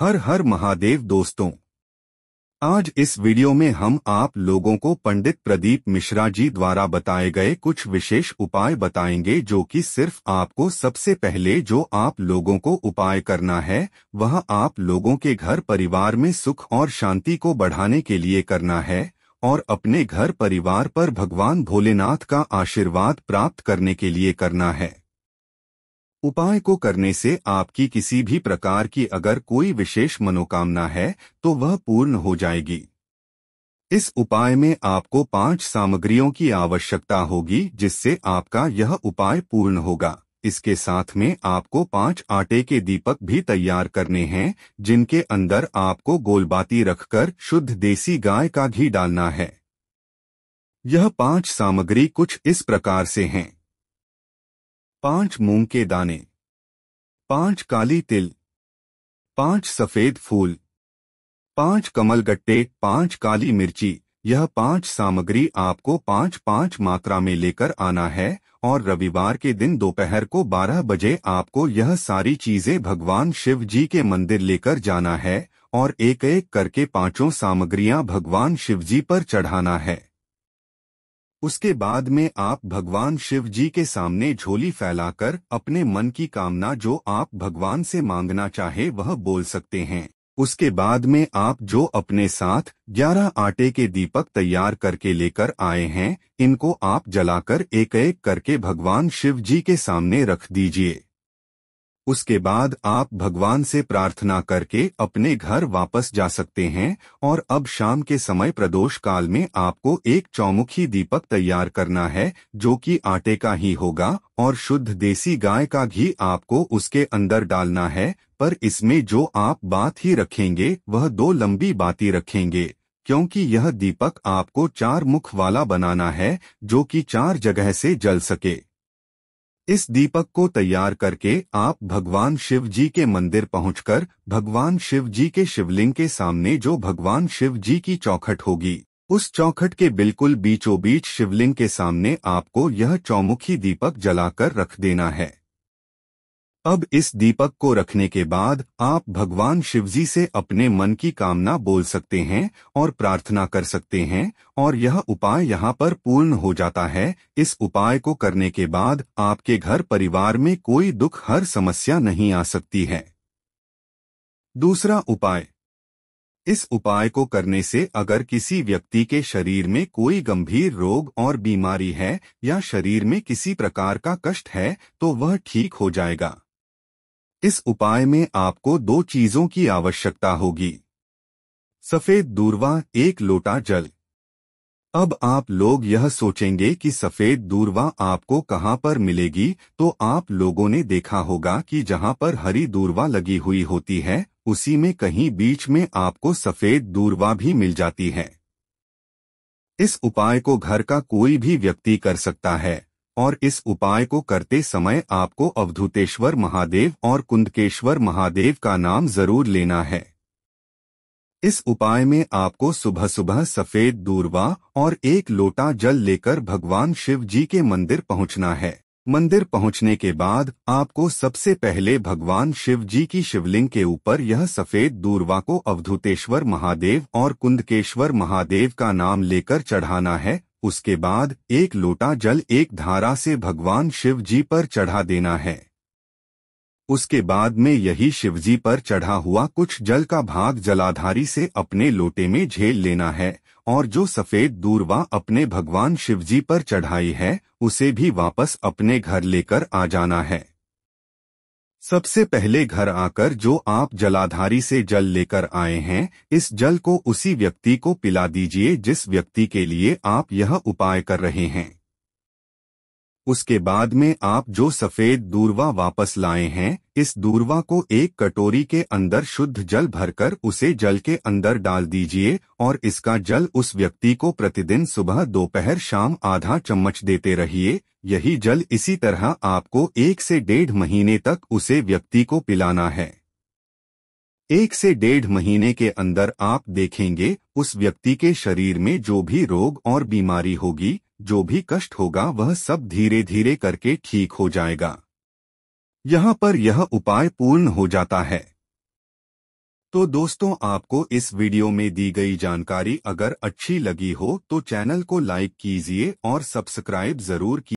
हर हर महादेव दोस्तों आज इस वीडियो में हम आप लोगों को पंडित प्रदीप मिश्रा जी द्वारा बताए गए कुछ विशेष उपाय बताएंगे जो कि सिर्फ आपको सबसे पहले जो आप लोगों को उपाय करना है वह आप लोगों के घर परिवार में सुख और शांति को बढ़ाने के लिए करना है और अपने घर परिवार पर भगवान भोलेनाथ का आशीर्वाद प्राप्त करने के लिए करना है उपाय को करने से आपकी किसी भी प्रकार की अगर कोई विशेष मनोकामना है तो वह पूर्ण हो जाएगी इस उपाय में आपको पांच सामग्रियों की आवश्यकता होगी जिससे आपका यह उपाय पूर्ण होगा इसके साथ में आपको पांच आटे के दीपक भी तैयार करने हैं जिनके अंदर आपको गोलबाती रखकर शुद्ध देसी गाय का घी डालना है यह पांच सामग्री कुछ इस प्रकार से हैं पांच मूंग के दाने पांच काली तिल पांच सफेद फूल पांच कमल गट्टे पांच काली मिर्ची यह पांच सामग्री आपको पांच पांच मात्रा में लेकर आना है और रविवार के दिन दोपहर को 12 बजे आपको यह सारी चीजें भगवान शिव जी के मंदिर लेकर जाना है और एक एक करके पांचों सामग्रियां भगवान शिव जी पर चढ़ाना है उसके बाद में आप भगवान शिव जी के सामने झोली फैलाकर अपने मन की कामना जो आप भगवान से मांगना चाहे वह बोल सकते हैं उसके बाद में आप जो अपने साथ ग्यारह आटे के दीपक तैयार करके लेकर आए हैं इनको आप जलाकर एक एक करके भगवान शिव जी के सामने रख दीजिए उसके बाद आप भगवान से प्रार्थना करके अपने घर वापस जा सकते हैं और अब शाम के समय प्रदोष काल में आपको एक चौमुखी दीपक तैयार करना है जो कि आटे का ही होगा और शुद्ध देसी गाय का घी आपको उसके अंदर डालना है पर इसमें जो आप बात ही रखेंगे वह दो लंबी बाती रखेंगे क्योंकि यह दीपक आपको चार मुख वाला बनाना है जो कि चार जगह से जल सके इस दीपक को तैयार करके आप भगवान शिव जी के मंदिर पहुंचकर भगवान शिव जी के शिवलिंग के सामने जो भगवान शिव जी की चौखट होगी उस चौखट के बिल्कुल बीचों बीच शिवलिंग के सामने आपको यह चौमुखी दीपक जलाकर रख देना है अब इस दीपक को रखने के बाद आप भगवान शिवजी से अपने मन की कामना बोल सकते हैं और प्रार्थना कर सकते हैं और यह उपाय यहाँ पर पूर्ण हो जाता है इस उपाय को करने के बाद आपके घर परिवार में कोई दुख हर समस्या नहीं आ सकती है दूसरा उपाय इस उपाय को करने से अगर किसी व्यक्ति के शरीर में कोई गंभीर रोग और बीमारी है या शरीर में किसी प्रकार का कष्ट है तो वह ठीक हो जाएगा इस उपाय में आपको दो चीजों की आवश्यकता होगी सफेद दूरवा एक लोटा जल अब आप लोग यह सोचेंगे कि सफेद दूरवा आपको कहाँ पर मिलेगी तो आप लोगों ने देखा होगा कि जहाँ पर हरी दूरवा लगी हुई होती है उसी में कहीं बीच में आपको सफेद दूरवा भी मिल जाती है इस उपाय को घर का कोई भी व्यक्ति कर सकता है और इस उपाय को करते समय आपको अवधुतेश्वर महादेव और कुंदकेश्वर महादेव का नाम जरूर लेना है इस उपाय में आपको सुबह सुबह सफेद दूरवा और एक लोटा जल लेकर भगवान शिव जी के मंदिर पहुंचना है मंदिर पहुंचने के बाद आपको सबसे पहले भगवान शिव जी की शिवलिंग के ऊपर यह सफेद दूरवा को अवधुतेश्वर महादेव और कुंदकेश्वर महादेव का नाम लेकर चढ़ाना है उसके बाद एक लोटा जल एक धारा से भगवान शिव जी पर चढ़ा देना है उसके बाद में यही शिवजी पर चढ़ा हुआ कुछ जल का भाग जलाधारी से अपने लोटे में झेल लेना है और जो सफेद दूरवा अपने भगवान शिवजी पर चढ़ाई है उसे भी वापस अपने घर लेकर आ जाना है सबसे पहले घर आकर जो आप जलाधारी से जल लेकर आए हैं इस जल को उसी व्यक्ति को पिला दीजिए जिस व्यक्ति के लिए आप यह उपाय कर रहे हैं उसके बाद में आप जो सफ़ेद दूरवा वापस लाए हैं इस दूरवा को एक कटोरी के अंदर शुद्ध जल भरकर उसे जल के अंदर डाल दीजिए और इसका जल उस व्यक्ति को प्रतिदिन सुबह दोपहर शाम आधा चम्मच देते रहिए यही जल इसी तरह आपको एक से डेढ़ महीने तक उसे व्यक्ति को पिलाना है एक से डेढ़ महीने के अंदर आप देखेंगे उस व्यक्ति के शरीर में जो भी रोग और बीमारी होगी जो भी कष्ट होगा वह सब धीरे धीरे करके ठीक हो जाएगा यहां पर यह उपाय पूर्ण हो जाता है तो दोस्तों आपको इस वीडियो में दी गई जानकारी अगर अच्छी लगी हो तो चैनल को लाइक कीजिए और सब्सक्राइब जरूर कीजिए